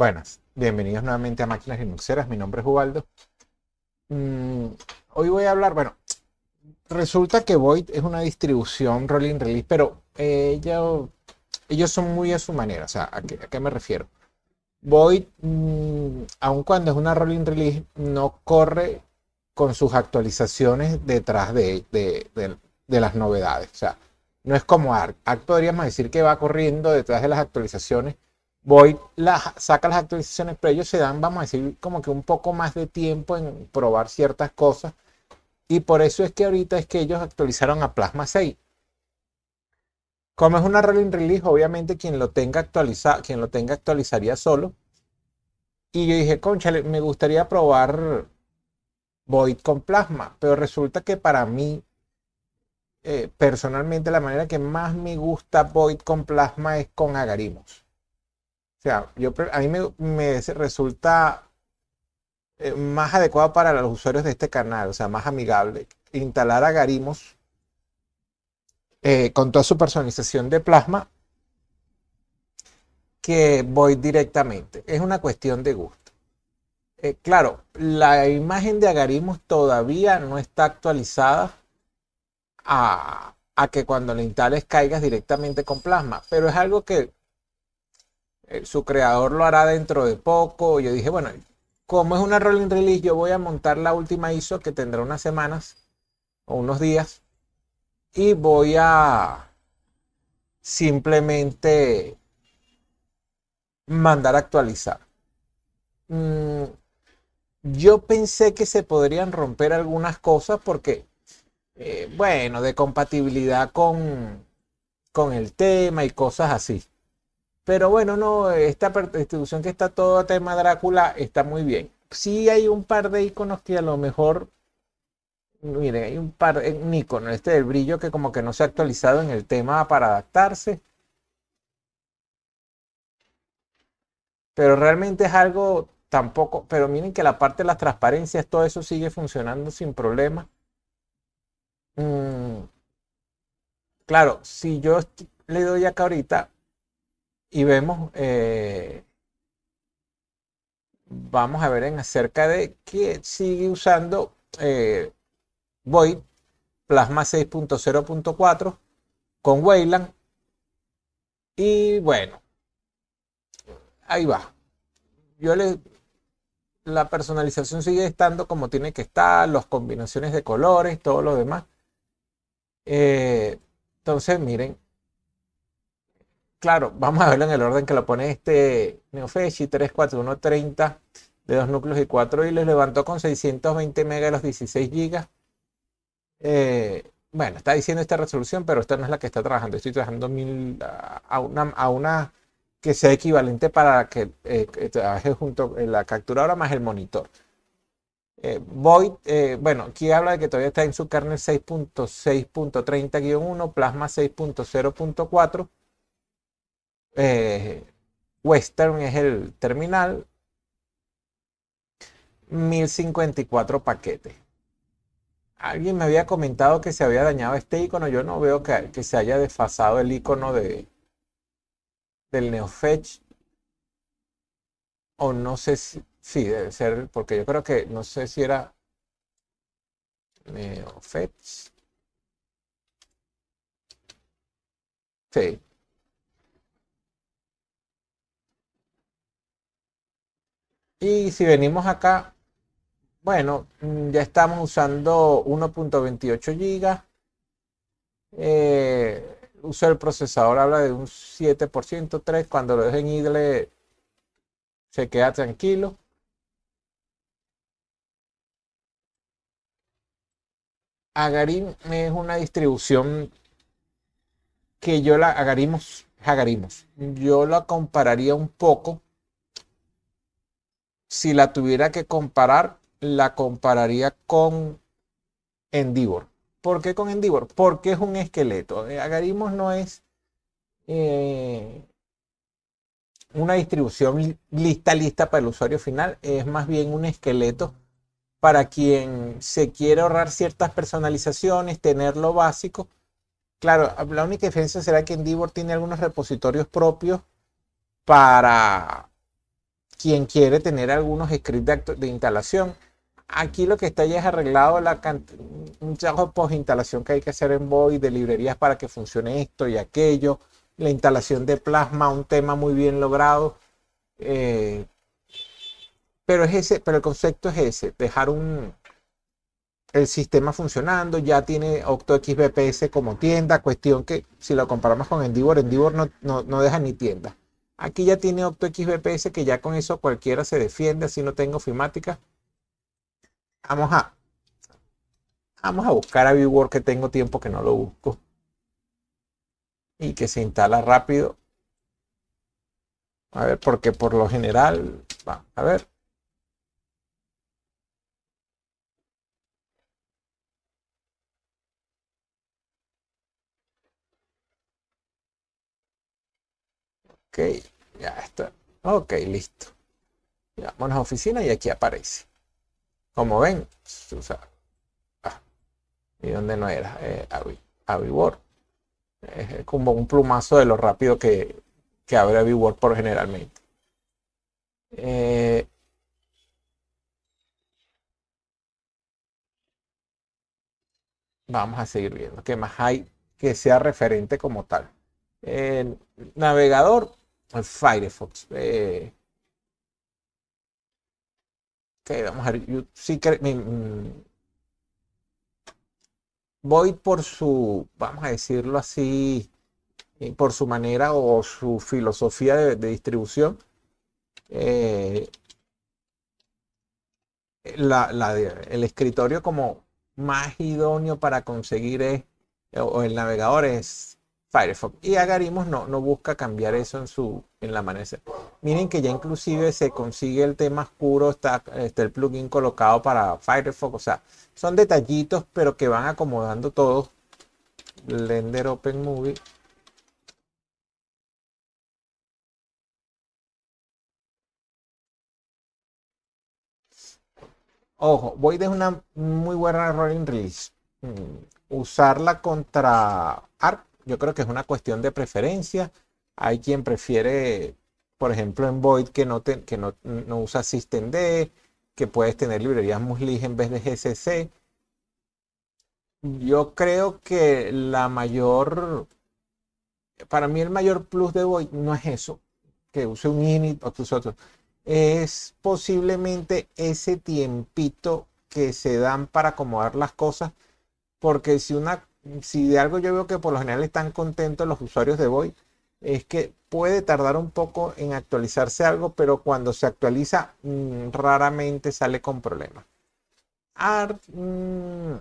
Buenas, bienvenidos nuevamente a Máquinas Linuxeras, mi nombre es Ubaldo. Mm, hoy voy a hablar, bueno, resulta que Void es una distribución rolling release, pero eh, ellos, son muy a su manera, o sea, ¿a qué, me refiero? Void, mm, aun cuando es una rolling release, no corre con sus actualizaciones detrás de, las novedades, o sea, no es como ARC. ARC podríamos decir que va corriendo detrás de las actualizaciones, Void saca las actualizaciones, pero ellos se dan, vamos a decir, como que un poco más de tiempo en probar ciertas cosas. Y por eso es que ahorita es que ellos actualizaron a Plasma 6. Como es una rolling release, obviamente quien lo tenga actualizado, quien lo tenga actualizaría solo. Y yo dije, concha, me gustaría probar Void con Plasma, pero resulta que para mí, eh, personalmente, la manera que más me gusta Void con Plasma es con Agarimos. O sea, yo, a mí me, resulta eh, más adecuado para los usuarios de este canal, o sea, más amigable, instalar Agarimos eh, con toda su personalización de plasma que voy directamente. Es una cuestión de gusto. Eh, claro, la imagen de Agarimos todavía no está actualizada a, a que cuando la instales caigas directamente con plasma, pero es algo que eh, su creador lo hará dentro de poco. Yo dije, bueno, como es una rolling release, yo voy a montar la última ISO que tendrá unas semanas o unos días y voy a simplemente mandar a actualizar. Mm, yo pensé que se podrían romper algunas cosas porque, eh, bueno, de compatibilidad con, con el tema y cosas así. Pero bueno, no, esta distribución que está todo a tema Drácula está muy bien. Sí hay un par de iconos que a lo mejor, miren, hay un par, de eh, icono, este del brillo que como que no se ha actualizado en el tema para adaptarse. Pero realmente es algo tampoco, pero miren que la parte de las transparencias, todo eso sigue funcionando sin problema. Mm, claro, si yo le doy acá ahorita, y vemos, eh, vamos a ver en acerca de que sigue usando eh, Void Plasma 6.0.4 con Wayland. Y bueno, ahí va. Yo le, la personalización sigue estando como tiene que estar, las combinaciones de colores, todo lo demás. Eh, entonces, miren, claro, vamos a verlo en el orden que lo pone este Neofeshi 34130 de dos núcleos y cuatro y les levantó con 620 MB los 16 GB. Eh, bueno, está diciendo esta resolución, pero esta no es la que está trabajando. Estoy trabajando a, una, a una que sea equivalente para que, eh, trabaje junto en eh, la capturadora más el monitor. Void, bueno, aquí habla de que todavía está en su kernel 6.6.30-1, Plasma 6.0.4 eh, Western es el terminal, 1054 paquetes. Alguien me había comentado que se había dañado este icono. Yo no veo que, se haya desfasado el icono de, del NeoFetch. O no sé si, debe ser, porque yo creo que no sé si era NeoFetch. Y si venimos acá, bueno, mm, ya estamos usando 1.28 GB. Eh, uso el procesador habla de un 7%, 3. Cuando lo dejen idle, se queda tranquilo. Agarim es una distribución que yo la agarimos, agarimos. Yo la compararía un poco si la tuviera que comparar, la compararía con Endivore. ¿Por qué con Endivore? Porque es un esqueleto. Eh, Agarimos no es eh, una distribución lista lista para el usuario final, es más bien un esqueleto para quien se quiere ahorrar ciertas personalizaciones, tener lo básico. Claro, la única diferencia será que Endivore tiene algunos repositorios propios para quien quiere tener algunos scripts de, instalación. Aquí lo que está ya es arreglado la un trabajo post instalación que hay que hacer en Void de librerías para que funcione esto y aquello. La instalación de plasma, un tema muy bien logrado. Eh, pero es ese, pero el concepto es ese, dejar un el sistema funcionando, ya tiene OctoXBPS como tienda, cuestión que si lo comparamos con Endeavor, Endeavor no, no, no deja ni tienda. Aquí ya tiene OptoX xbps que ya con eso cualquiera se defiende, así no tengo ofimática. Vamos a, vamos a buscar a Word que tengo tiempo que no lo busco. Y que se instala rápido. A ver, porque por lo general, va, a ver. Ok, ya está. Ok, listo. vamos a oficina y aquí aparece. Como ven, ah, ¿y dónde no era? Eh, Avivor. Es como un plumazo de lo rápido que, que abre Avivor por generalmente. Eh, vamos a seguir viendo qué más hay que sea referente como tal. El navegador el Firefox. Eh, ok, vamos a ver. sí mm, voy por su, vamos a decirlo así, eh, por su manera o su filosofía de, distribución. Eh, el escritorio como más idóneo para conseguir es, o el navegador es Firefox. Y Agarimos no, no busca cambiar eso en su en la amanecer. Miren que ya inclusive se consigue el tema oscuro, está, está el plugin colocado para Firefox. O sea, son detallitos, pero que van acomodando todos. Blender Open Movie. Ojo, voy de una muy buena rolling release. Mm, usarla contra arc yo creo que es una cuestión de preferencia. Hay quien prefiere, por ejemplo, en Void que no, que no, no usa SystemD, que puedes tener librerías Muslij en vez de GCC. Mm. Yo creo que la mayor, para mí el mayor plus de Void no es eso, que use un init o tus otros, es posiblemente ese tiempito que se dan para acomodar las cosas, porque si una si de algo yo veo que por lo general están contentos los usuarios de Void, es que puede tardar un poco en actualizarse algo, pero cuando se actualiza mm, raramente sale con problemas. Art, mm,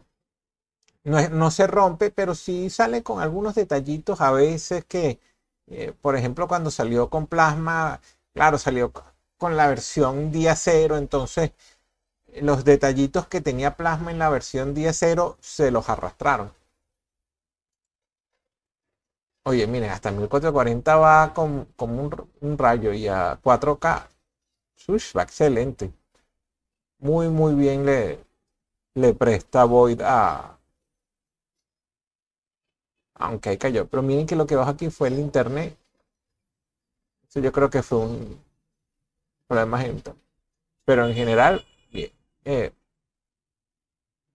no, se rompe, pero sí sale con algunos detallitos a veces que, eh, por ejemplo, cuando salió con Plasma, claro, salió con la versión día cero, entonces eh, los detallitos que tenía Plasma en la versión día cero se los arrastraron. Oye, miren, hasta 1440 va como con un, rayo y a 4K, ¡sush! va excelente. Muy, muy bien le, le presta Void a... Aunque ahí cayó. Pero miren que lo que bajó aquí fue el internet. Eso yo creo que fue un problema gente. Pero en general, bien. Eh,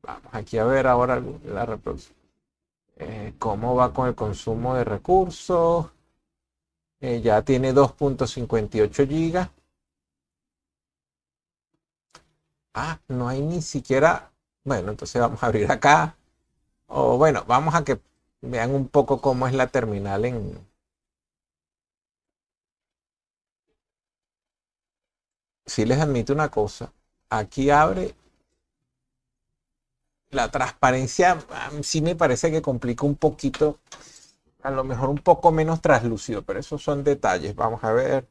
vamos aquí a ver ahora la reproducción. Eh, cómo va con el consumo de recursos. Eh, ya tiene 2.58 gigas. Ah, no hay ni siquiera... Bueno, entonces vamos a abrir acá. O bueno, vamos a que vean un poco cómo es la terminal en... Si les admito una cosa, aquí abre la transparencia sí me parece que complica un poquito, a lo mejor un poco menos traslúcido, pero esos son detalles. Vamos a ver.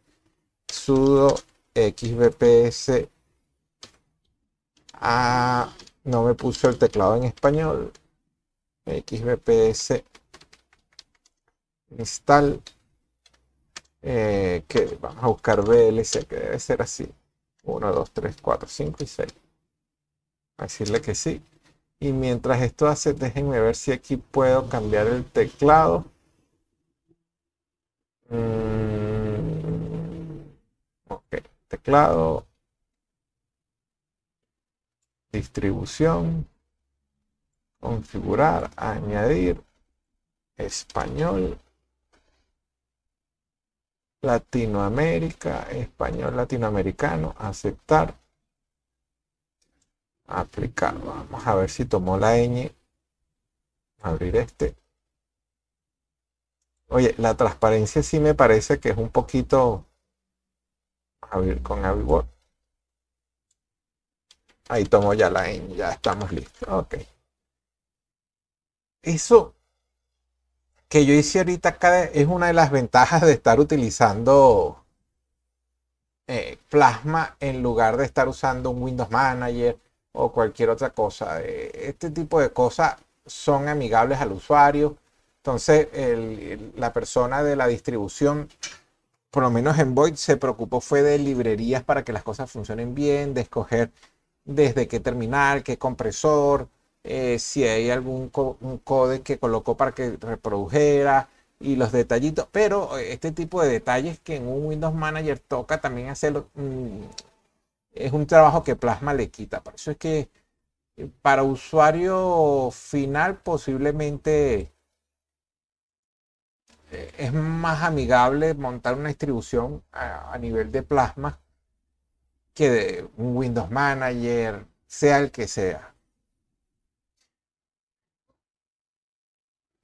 Sudo XBPS. Ah, no me puso el teclado en español. XBPS install. Eh, que vamos a buscar VLC, que debe ser así. 1, 2, 3, 4, 5 y 6. A decirle que sí. Y mientras esto hace, déjenme ver si aquí puedo cambiar el teclado. Mm, ok, teclado. Distribución. Configurar, añadir. Español. Latinoamérica, español latinoamericano, aceptar aplicar. Vamos a ver si tomó la n Abrir este. Oye, la transparencia sí me parece que es un poquito... abrir con AviWord. Ahí tomo ya la n ya estamos listos. Ok. Eso que yo hice ahorita acá es una de las ventajas de estar utilizando eh, Plasma en lugar de estar usando un Windows Manager o cualquier otra cosa. Eh, este tipo de cosas son amigables al usuario. Entonces, la persona de la distribución, por lo menos en Void, se preocupó fue de librerías para que las cosas funcionen bien, de escoger desde qué terminal, qué compresor, eh, si hay algún código que colocó para que reprodujera y los detallitos. Pero eh, este tipo de detalles que en un Windows Manager toca también hacerlo, mm, es un trabajo que Plasma le quita. Por eso es que eh, para usuario final posiblemente eh, es más amigable montar una distribución a, nivel de Plasma que de un Windows Manager, sea el que sea.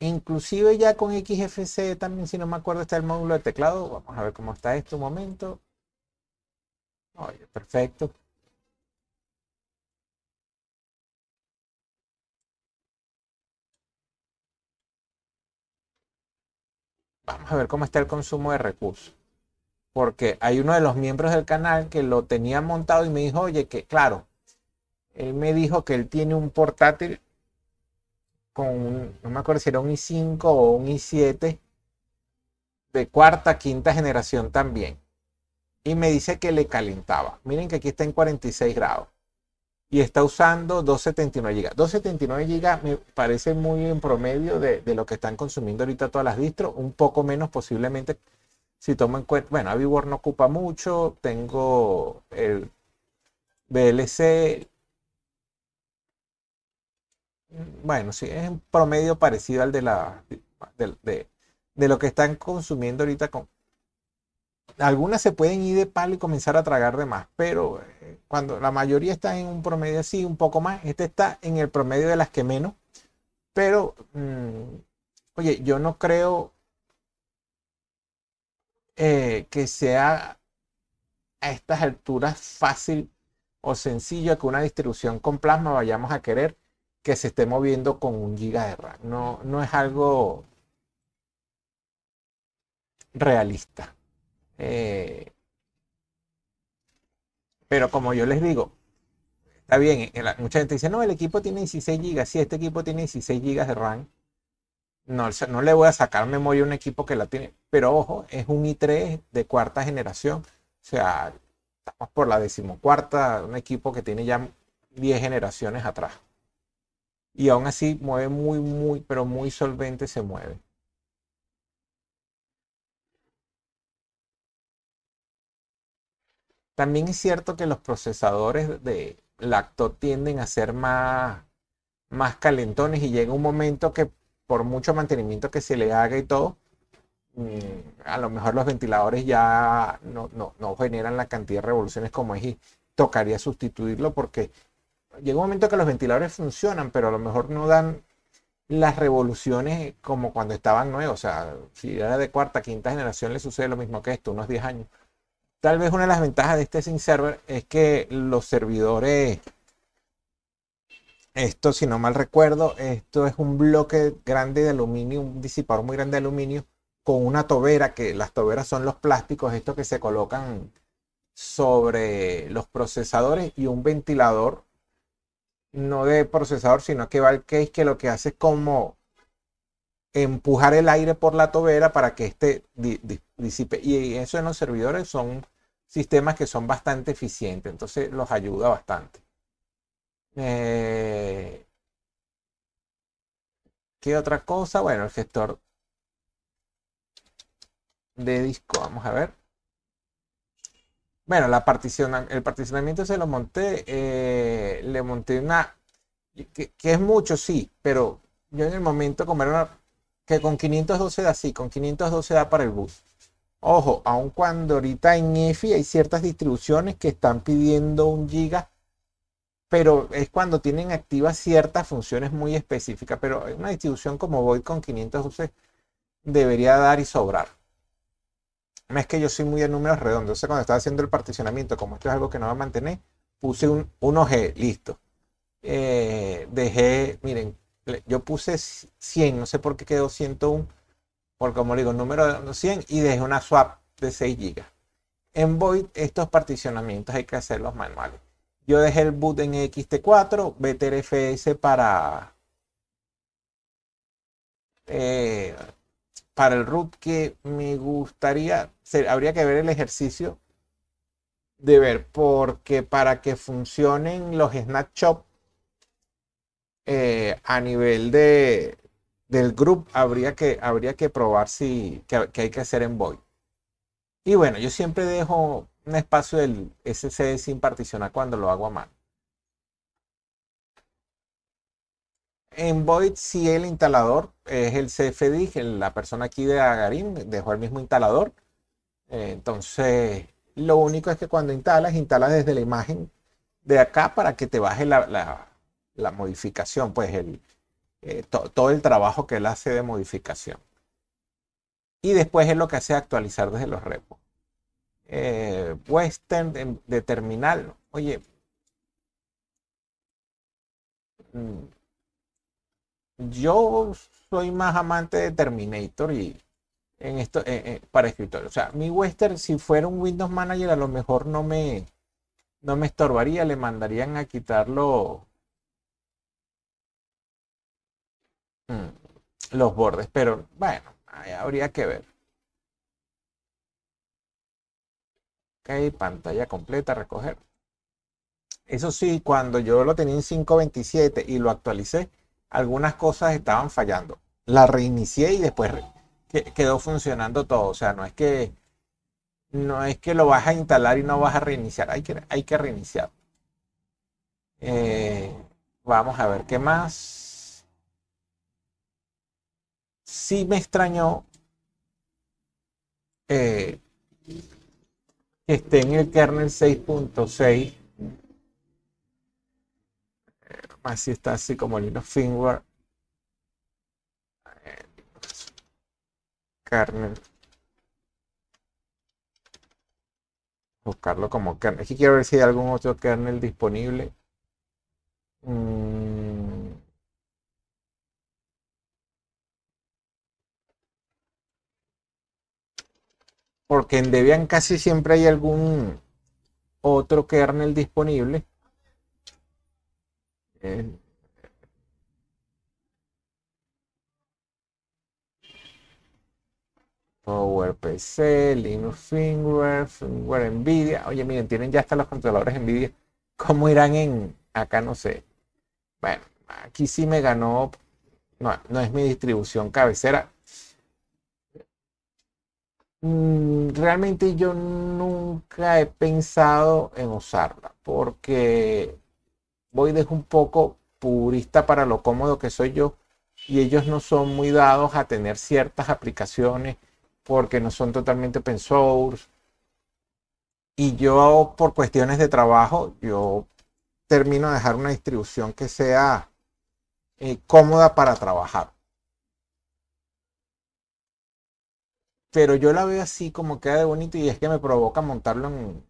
Inclusive ya con XFCE también, si no me acuerdo, está el módulo de teclado. Vamos a ver cómo está esto un momento. Oye, perfecto. Vamos a ver cómo está el consumo de recursos. Porque hay uno de los miembros del canal que lo tenía montado y me dijo, oye, que claro, él me dijo que él tiene un portátil con un, no me acuerdo si era un i5 o un i7 de cuarta, quinta generación también y me dice que le calentaba. Miren que aquí está en 46 grados y está usando 279 GB. 279 GB me parece muy en promedio de, lo que están consumiendo ahorita todas las distros, un poco menos posiblemente si tomo en cuenta, bueno, Avivor no ocupa mucho, tengo el VLC. Bueno, sí, es un promedio parecido al de la de lo que están consumiendo ahorita con, algunas se pueden ir de palo y comenzar a tragar de más, pero eh, cuando la mayoría está en un promedio así, un poco más, este está en el promedio de las que menos, pero, mm, oye, yo no creo eh, que sea a estas alturas fácil o sencillo que una distribución con plasma vayamos a querer que se esté moviendo con un giga de no es algo realista. Eh, pero como yo les digo, está bien, eh, mucha gente dice, no, el equipo tiene 16 GB, si este equipo tiene 16 GB de RAM, no, no le voy a sacar memoria a un equipo que la tiene, pero ojo, es un i3 de cuarta generación, o sea, estamos por la decimocuarta, un equipo que tiene ya 10 generaciones atrás. Y aún así mueve muy, muy, pero muy solvente se mueve. También es cierto que los procesadores de lacto tienden a ser más, más calentones y llega un momento que por mucho mantenimiento que se le haga y todo, mm, a lo mejor los ventiladores ya no, no generan la cantidad de revoluciones como es y tocaría sustituirlo porque llega un momento que los ventiladores funcionan, pero a lo mejor no dan las revoluciones como cuando estaban nuevos. O sea, si era de cuarta, quinta generación, le sucede lo mismo que esto, unos 10 años. Tal vez una de las ventajas de este sin Server es que los servidores, esto si no mal recuerdo, esto es un bloque grande de aluminio, un disipador muy grande de aluminio con una tobera, que las toberas son los plásticos, estos que se colocan sobre los procesadores y un ventilador, no de procesador, sino que va al case que lo que hace es como empujar el aire por la tobera para que este disipe. Y eso en los servidores son sistemas que son bastante eficientes, entonces los ayuda bastante. Eh, ¿Qué otra cosa? Bueno, el gestor de disco, vamos a ver. Bueno, la el particionamiento se lo monté, eh, le monté una, que, que, es mucho, sí, pero yo en el momento como era una que con 512 da sí, con 512 da para el bus. Ojo, aun cuando ahorita en EFI hay ciertas distribuciones que están pidiendo un giga, pero es cuando tienen activas ciertas funciones muy específicas. Pero una distribución como Void con 512 debería dar y sobrar. No es que yo soy muy de números redondos. cuando estaba haciendo el particionamiento, como esto es algo que no va a mantener, puse un 1G, listo. Eh, dejé, miren, yo puse 100, no sé por qué quedó 101, porque como digo, número 100 y dejé una swap de 6 GB. En Void estos particionamientos hay que hacerlos manuales. Yo dejé el boot en XT4, BTRFS para, eh, para el root que me gustaría, habría que ver el ejercicio de ver, porque para que funcionen los snapshots eh, a nivel de, del grupo habría que, habría que probar si, que, hay que hacer en Void. Y bueno, yo siempre dejo un espacio del SCD sin particionar cuando lo hago a mano. En Void, si el instalador es el CFD, la persona aquí de Agarín dejó el mismo instalador. Eh, entonces, lo único es que cuando instalas, instalas desde la imagen de acá para que te baje la, la modificación, pues el, eh, todo el trabajo que él hace de modificación. Y después es lo que hace actualizar desde los repos. Eh, western em, de terminal, oye, mm, yo soy más amante de Terminator y en esto eh, para escritorio. O sea, mi western, si fuera un Windows Manager, a lo mejor no me, no me estorbaría, le mandarían a quitarlo Mm, los bordes, pero bueno, habría que ver. Ok, pantalla completa, recoger. Eso sí, cuando yo lo tenía en 5.27 y lo actualicé, algunas cosas estaban fallando. La reinicié y después quedó funcionando todo. O sea, no es que no es que lo vas a instalar y no vas a reiniciar. Hay que, hay que reiniciar. Eh, vamos a ver qué más si me extrañó eh, que esté en el kernel 6.6. Así está, así como Linux firmware. Kernel. Buscarlo como kernel. Aquí quiero ver si hay algún otro kernel disponible. Mm. porque en Debian casi siempre hay algún otro kernel disponible. Eh, PowerPC, Linux Firmware, Firmware NVIDIA. Oye, miren, tienen ya hasta los controladores NVIDIA. ¿Cómo irán en...? Acá no sé. Bueno, aquí sí me ganó... No, no es mi distribución cabecera. Mm, realmente yo nunca he pensado en usarla porque voy de un poco purista para lo cómodo que soy yo y ellos no son muy dados a tener ciertas aplicaciones porque no son totalmente open source. Y yo por cuestiones de trabajo, yo termino de dejar una distribución que sea eh, cómoda para trabajar. pero yo la veo así como queda de bonito y es que me provoca montarlo en,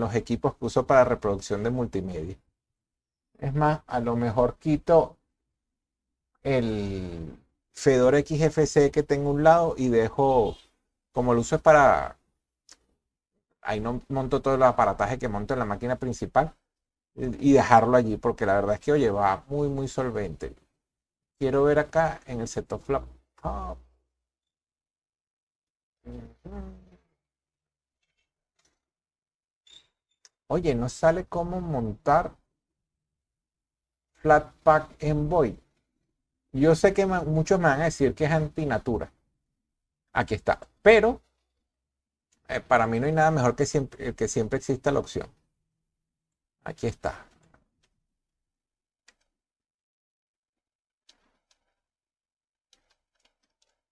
los equipos que uso para reproducción de multimedia. Es más, a lo mejor quito el fedor XFC que tengo un lado y dejo, como lo uso es para, ahí no monto todo el aparataje que monto en la máquina principal y dejarlo allí porque la verdad es que, oye, va muy, muy solvente. Quiero ver acá en el setup flop. Ah, Oye, no sale cómo montar Flatpak Envoy. Yo sé que muchos me van a decir que es antinatura. Aquí está. Pero eh, para mí no hay nada mejor que siempre, que siempre exista la opción. Aquí está.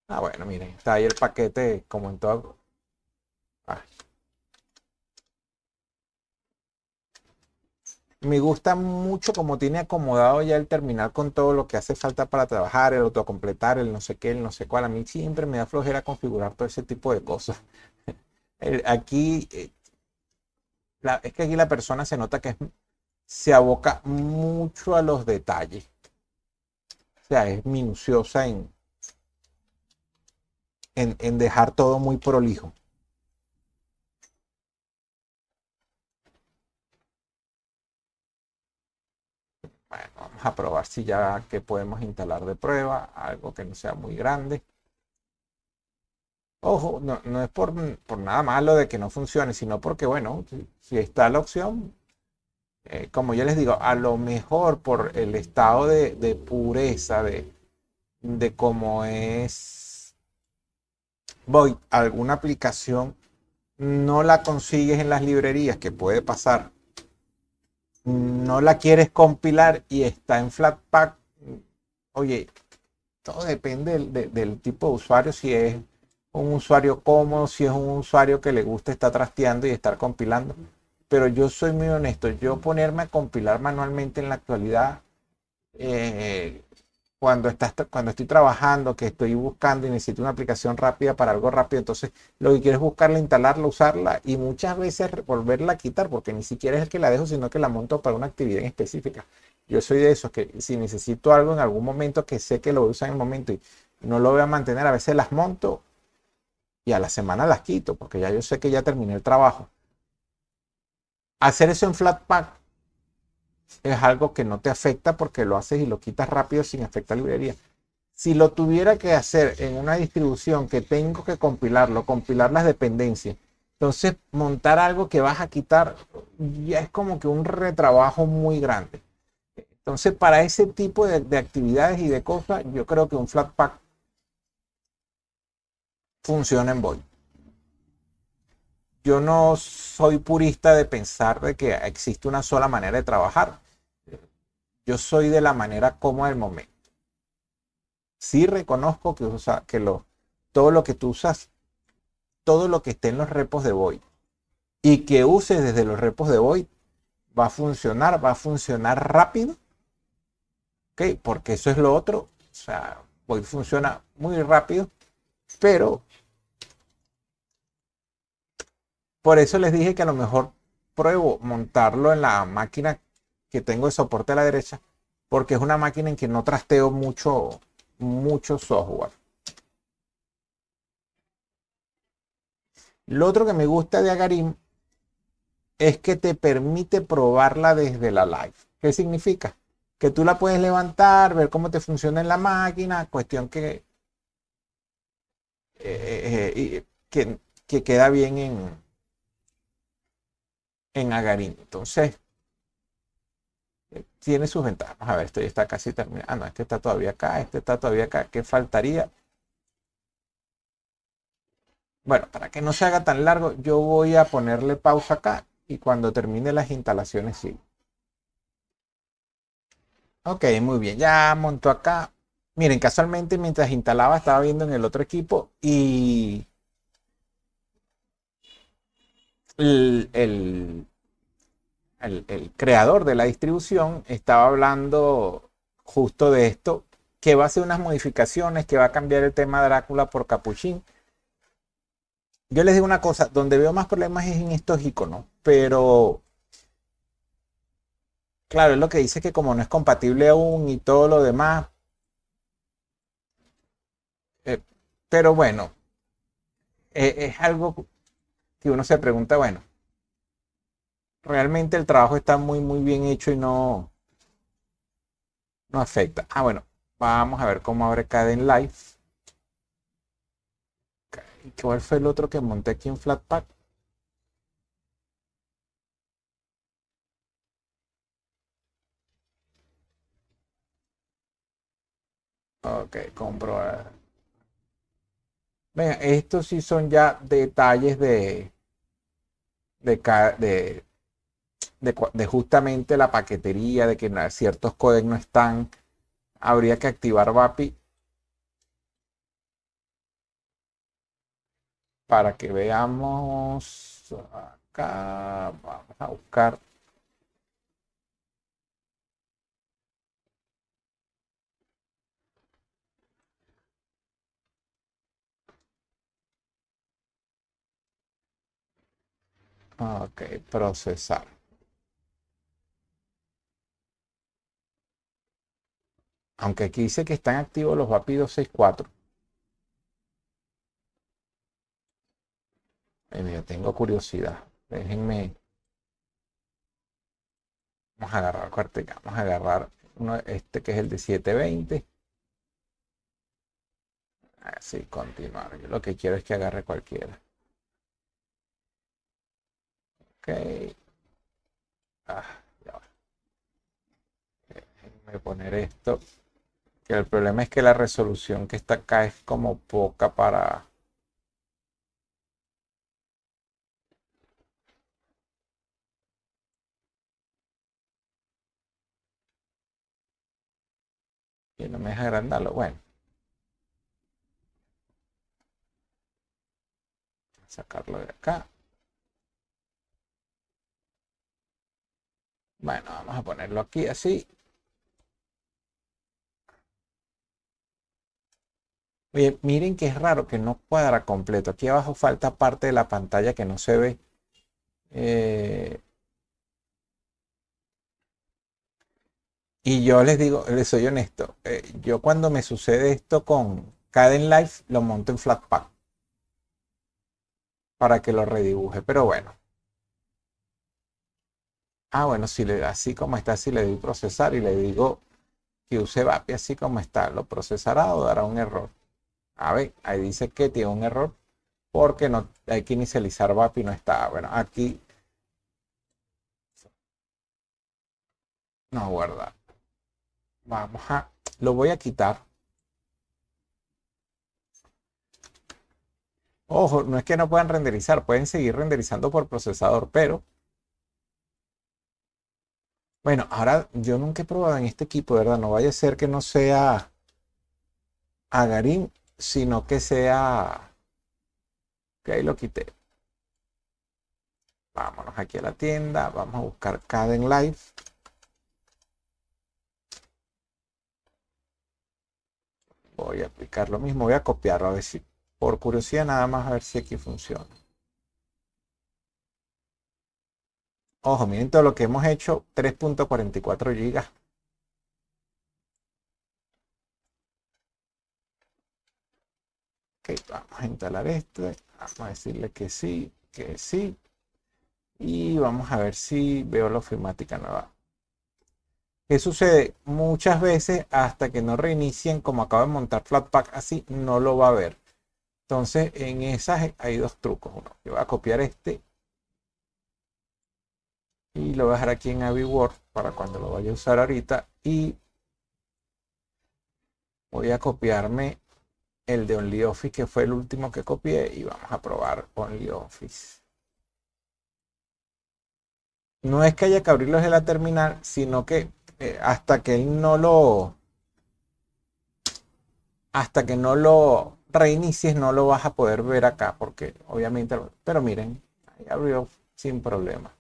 Ah, bueno, miren, está ahí el paquete como en todo. Ah. Me gusta mucho como tiene acomodado ya el terminal con todo lo que hace falta para trabajar, el autocompletar, el no sé qué, el no sé cuál. A mí siempre me da flojera configurar todo ese tipo de cosas. aquí, eh, es que aquí la persona se nota que se aboca mucho a los detalles. O sea, es minuciosa en, en, dejar todo muy prolijo. Bueno, vamos a probar si ya que podemos instalar de prueba, algo que no sea muy grande. Ojo, no, es por, por, nada malo de que no funcione, sino porque, bueno, si, está la opción, eh, como yo les digo, a lo mejor por el estado de, pureza de, de cómo es voy a alguna aplicación, no la consigues en las librerías, que puede pasar. No la quieres compilar y está en Flatpak. Oye, todo depende del, tipo de usuario, si es un usuario cómodo, si es un usuario que le gusta estar trasteando y estar compilando. Pero yo soy muy honesto, yo ponerme a compilar manualmente en la actualidad, eh, cuando, estás, cuando estoy trabajando, que estoy buscando y necesito una aplicación rápida para algo rápido, entonces lo que quiero es buscarla, instalarla, usarla y muchas veces volverla a quitar, porque ni siquiera es el que la dejo, sino que la monto para una actividad en específica. Yo soy de esos que si necesito algo en algún momento que sé que lo voy a usar en el momento y no lo voy a mantener, a veces las monto y a la semana las quito, porque ya yo sé que ya terminé el trabajo. Hacer eso en Flatpak es algo que no te afecta porque lo haces y lo quitas rápido sin afectar la librería. Si lo tuviera que hacer en una distribución que tengo que compilarlo, compilar las dependencias, entonces montar algo que vas a quitar ya es como que un retrabajo muy grande. Entonces, para ese tipo de, actividades y de cosas, yo creo que un Flatpak funciona en Void. Yo no soy purista de pensar de que existe una sola manera de trabajar yo soy de la manera como el momento. Sí reconozco que, que lo, todo lo que tú usas, todo lo que esté en los repos de Void y que uses desde los repos de Void va a funcionar, va a funcionar rápido. ¿Ok? Porque eso es lo otro. O sea, Void funciona muy rápido, pero por eso les dije que a lo mejor pruebo montarlo en la máquina que tengo de soporte a la derecha, porque es una máquina en que no trasteo mucho, mucho software. Lo otro que me gusta de Agarim es que te permite probarla desde la live. ¿Qué significa? Que tú la puedes levantar, ver cómo te funciona en la máquina, cuestión que, eh, eh, eh, que, que queda bien en, en Agarim. Entonces, tiene sus ventajas. a ver, esto ya está casi terminado. Ah, no, este está todavía acá, este está todavía acá. ¿Qué faltaría? Bueno, para que no se haga tan largo, yo voy a ponerle pausa acá y cuando termine las instalaciones sigo. Ok, muy bien, ya montó acá. Miren, casualmente mientras instalaba estaba viendo en el otro equipo y el, el, creador de la distribución, estaba hablando justo de esto, que va a hacer unas modificaciones, que va a cambiar el tema Drácula por Capuchín. Yo les digo una cosa, donde veo más problemas es en estos iconos, pero claro, es lo que dice que como no es compatible aún y todo lo demás, eh, pero bueno, eh, es algo que uno se pregunta, bueno, realmente el trabajo está muy, muy bien hecho y no, no afecta. Ah, bueno, vamos a ver cómo abre Caden Live. ¿Cuál fue el otro que monté aquí en Flatpak? Ok, comprobar. Venga, estos sí son ya detalles de, de, de de, justamente la paquetería, de que ciertos códigos no están, habría que activar VAPI para que veamos acá, vamos a buscar Ok, procesar. Aunque aquí dice que están activos los API 264. Yo tengo curiosidad. Déjenme. Vamos a agarrar cuarteca. Vamos a agarrar uno, este que es el de 720. Así, continuar. Yo lo que quiero es que agarre cualquiera. Ok. Ah, Déjenme poner esto. Que el problema es que la resolución que está acá es como poca para... Y no me deja agrandarlo. Bueno. Sacarlo de acá. Bueno, vamos a ponerlo aquí así. Oye, miren que es raro que no cuadra completo. Aquí abajo falta parte de la pantalla que no se ve. Eh, y yo les digo, les soy honesto. Eh, yo cuando me sucede esto con Caden Life, lo monto en Flatpak. Para que lo redibuje. Pero bueno. Ah, bueno, si le, así como está, si le doy procesar y le digo que use VAPI así como está, lo procesará o dará un error. A ver, ahí dice que tiene un error porque no hay que inicializar VAP y no está. Bueno, aquí no guarda. Vamos a, lo voy a quitar. Ojo, no es que no puedan renderizar, pueden seguir renderizando por procesador, pero bueno, ahora yo nunca he probado en este equipo, ¿verdad? No vaya a ser que no sea Agarim sino que sea... Que ahí lo quité. Vámonos aquí a la tienda, vamos a buscar Caden life Voy a aplicar lo mismo, voy a copiarlo a ver si, por curiosidad nada más a ver si aquí funciona. Ojo, miren todo lo que hemos hecho, 3.44 gigas Ok, vamos a instalar este. Vamos a decirle que sí, que sí. Y vamos a ver si veo la ofimática nueva. ¿Qué sucede? Muchas veces hasta que no reinicien como acabo de montar Flatpak así, no lo va a ver. Entonces, en esas hay dos trucos. Uno, yo voy a copiar este y lo voy a dejar aquí en Word para cuando lo vaya a usar ahorita. Y voy a copiarme el de OnlyOffice, que fue el último que copié, y vamos a probar OnlyOffice. No es que haya que abrirlo desde la terminal, sino que eh, hasta que él no lo... Hasta que no lo reinicies, no lo vas a poder ver acá, porque obviamente... Pero miren, ahí abrió sin problema.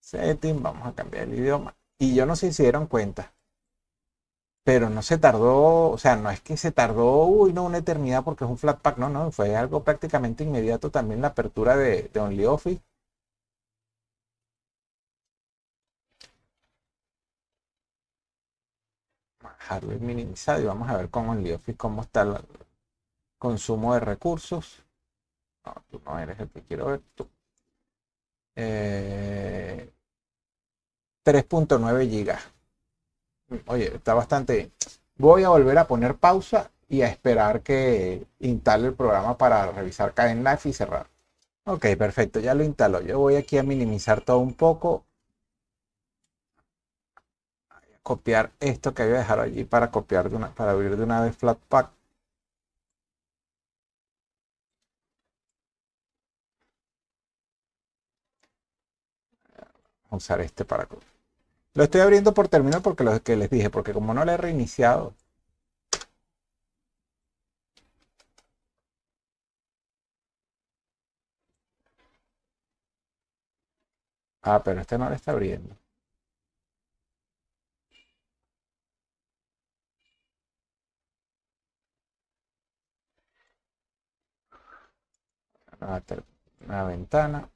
Setting, vamos a cambiar el idioma. Y yo no se hicieron dieron cuenta pero no se tardó, o sea, no es que se tardó, uy, no, una eternidad porque es un flat pack, no, no, fue algo prácticamente inmediato también la apertura de, de OnlyOffice. Hardware minimizado y vamos a ver con OnlyOffice cómo está el consumo de recursos. No, tú no eres el que quiero ver tú. 3.9 eh, gigas oye, está bastante... bien. Voy a volver a poner pausa y a esperar que instale el programa para revisar Caden y cerrar. Ok, perfecto, ya lo instaló. Yo voy aquí a minimizar todo un poco. copiar esto que había dejado dejar allí para copiar de una, para abrir de una vez Flatpak. Vamos a usar este para copiar. Lo estoy abriendo por terminar porque lo que les dije, porque como no lo he reiniciado. Ah, pero este no lo está abriendo. Ah, una ventana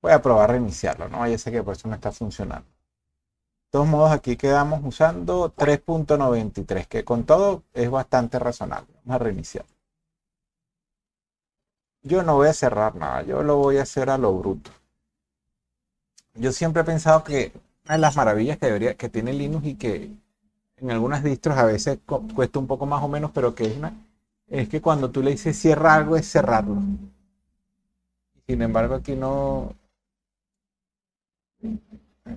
Voy a probar a reiniciarlo, ¿no? Ya sé que por pues eso no está funcionando. De todos modos, aquí quedamos usando 3.93, que con todo es bastante razonable. Vamos a reiniciar. Yo no voy a cerrar nada, yo lo voy a hacer a lo bruto. Yo siempre he pensado que una de las maravillas que, debería, que tiene Linux y que en algunas distros a veces cuesta un poco más o menos, pero que es, una, es que cuando tú le dices cierra algo es cerrarlo. Sin embargo, aquí no,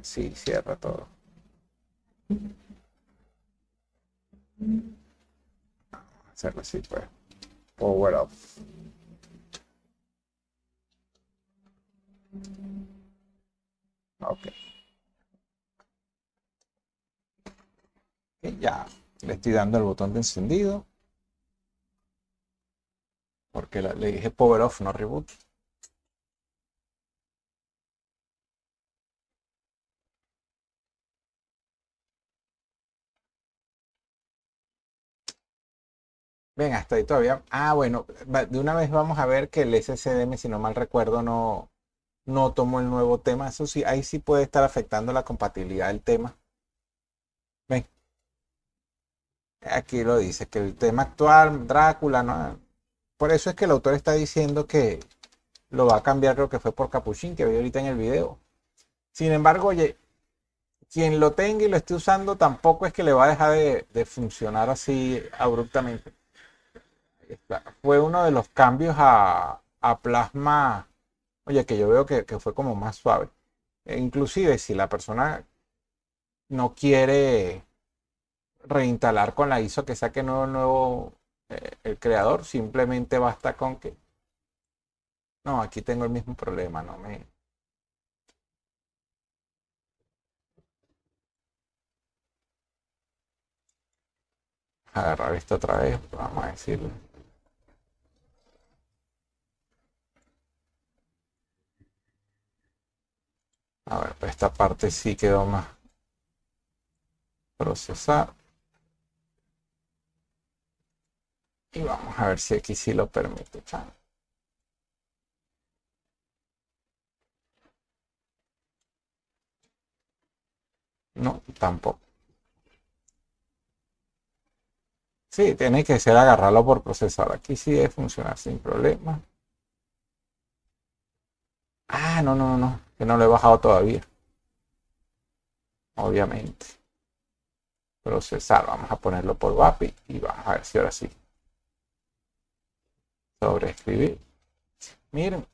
Sí, cierra todo. Hacerlo así, pues. Power off. Ok. Y ya, le estoy dando el botón de encendido. Porque le dije power off, no reboot. Venga, ahí todavía. Ah, bueno, de una vez vamos a ver que el SCDM, si no mal recuerdo, no, no tomó el nuevo tema. Eso sí, ahí sí puede estar afectando la compatibilidad del tema. Ven. Aquí lo dice, que el tema actual, Drácula, ¿no? Por eso es que el autor está diciendo que lo va a cambiar, creo que fue por Capuchín, que veo ahorita en el video. Sin embargo, oye, quien lo tenga y lo esté usando, tampoco es que le va a dejar de funcionar así abruptamente fue uno de los cambios a, plasma, oye, que yo veo que, fue como más suave. E inclusive si la persona no quiere reinstalar con la ISO que saque nuevo, nuevo eh, el creador, simplemente basta con que... No, aquí tengo el mismo problema, no me... Agarrar esto otra vez, vamos a decirle A ver, pues esta parte sí quedó más procesar. Y vamos a ver si aquí sí lo permite. No, tampoco. Sí, tiene que ser agarrarlo por procesar. Aquí sí debe funcionar sin problema. Ah, no, no, no que no lo he bajado todavía. Obviamente. Procesar, vamos a ponerlo por vapi y vamos a ver si ahora sí. Sobreescribir. Miren,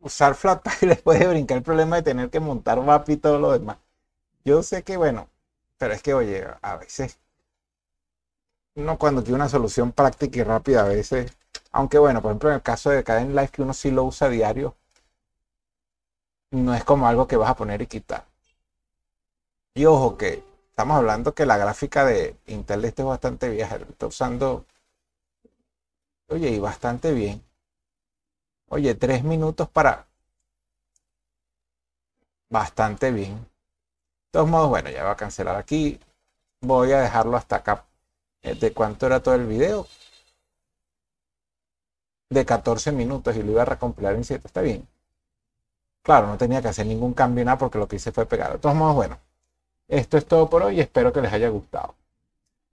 usar Flatpak les puede brincar el problema de tener que montar vapi y todo lo demás. Yo sé que, bueno, pero es que, oye, a veces, no cuando tiene una solución práctica y rápida, a veces, aunque bueno, por ejemplo, en el caso de Caden Life, que uno sí lo usa diario, no es como algo que vas a poner y quitar. Y ojo que estamos hablando que la gráfica de Intel este es bastante vieja. Está usando, oye, y bastante bien. Oye, tres minutos para... Bastante bien. De todos modos, bueno, ya va a cancelar aquí. Voy a dejarlo hasta acá. Eh, ¿De cuánto era todo el video? De 14 minutos y lo iba a recompilar en 7. Está bien. Claro, no tenía que hacer ningún cambio nada porque lo que hice fue pegar. De todos modos, bueno, esto es todo por hoy. y Espero que les haya gustado.